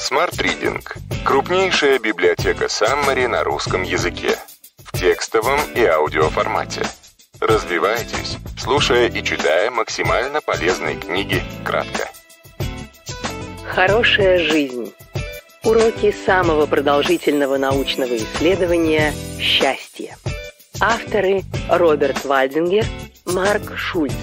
Smart Reading – крупнейшая библиотека Саммари на русском языке. В текстовом и аудиоформате. Развивайтесь, слушая и читая максимально полезные книги кратко. Хорошая жизнь. Уроки самого продолжительного научного исследования «Счастье». Авторы Роберт Вальдингер, Марк Шульц.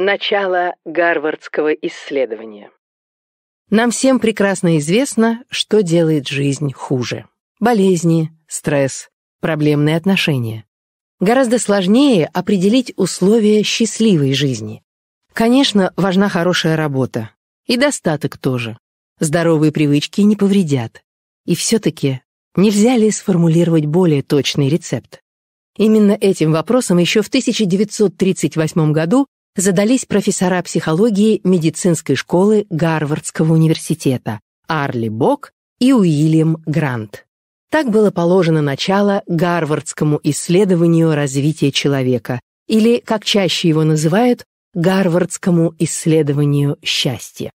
Начало Гарвардского исследования. Нам всем прекрасно известно, что делает жизнь хуже. Болезни, стресс, проблемные отношения. Гораздо сложнее определить условия счастливой жизни. Конечно, важна хорошая работа. И достаток тоже. Здоровые привычки не повредят. И все-таки нельзя ли сформулировать более точный рецепт? Именно этим вопросом еще в 1938 году задались профессора психологии медицинской школы Гарвардского университета Арли Бок и Уильям Грант. Так было положено начало Гарвардскому исследованию развития человека, или, как чаще его называют, Гарвардскому исследованию счастья.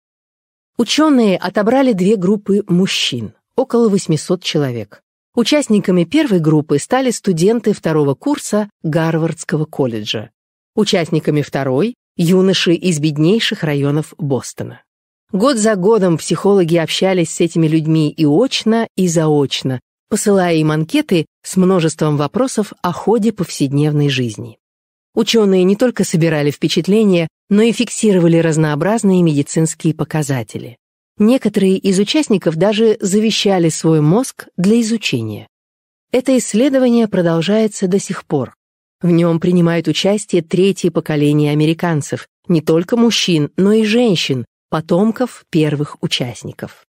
Ученые отобрали две группы мужчин, около 800 человек. Участниками первой группы стали студенты второго курса Гарвардского колледжа участниками второй – юноши из беднейших районов Бостона. Год за годом психологи общались с этими людьми и очно, и заочно, посылая им анкеты с множеством вопросов о ходе повседневной жизни. Ученые не только собирали впечатления, но и фиксировали разнообразные медицинские показатели. Некоторые из участников даже завещали свой мозг для изучения. Это исследование продолжается до сих пор. В нем принимают участие третье поколение американцев, не только мужчин, но и женщин, потомков первых участников.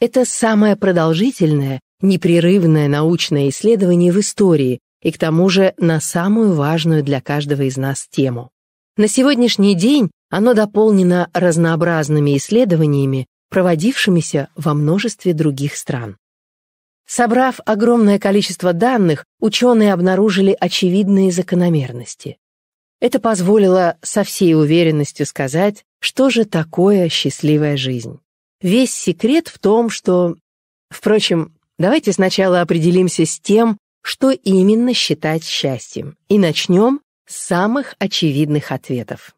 Это самое продолжительное, непрерывное научное исследование в истории и к тому же на самую важную для каждого из нас тему. На сегодняшний день оно дополнено разнообразными исследованиями, проводившимися во множестве других стран. Собрав огромное количество данных, ученые обнаружили очевидные закономерности. Это позволило со всей уверенностью сказать, что же такое счастливая жизнь. Весь секрет в том, что... Впрочем, давайте сначала определимся с тем, что именно считать счастьем, и начнем с самых очевидных ответов.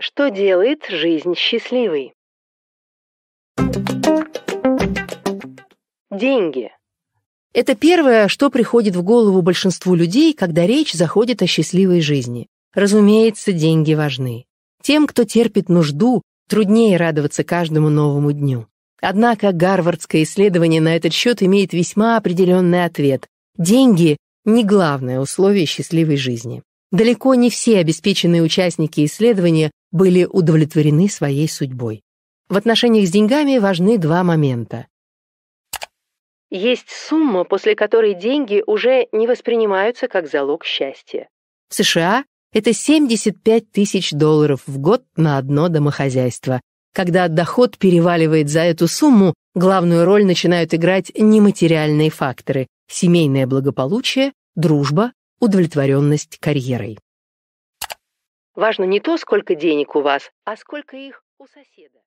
Что делает жизнь счастливой? деньги. Это первое, что приходит в голову большинству людей, когда речь заходит о счастливой жизни. Разумеется, деньги важны. Тем, кто терпит нужду, труднее радоваться каждому новому дню. Однако гарвардское исследование на этот счет имеет весьма определенный ответ. Деньги – не главное условие счастливой жизни. Далеко не все обеспеченные участники исследования были удовлетворены своей судьбой. В отношениях с деньгами важны два момента есть сумма, после которой деньги уже не воспринимаются как залог счастья. В США это 75 тысяч долларов в год на одно домохозяйство. Когда доход переваливает за эту сумму, главную роль начинают играть нематериальные факторы – семейное благополучие, дружба, удовлетворенность карьерой. Важно не то, сколько денег у вас, а сколько их у соседа.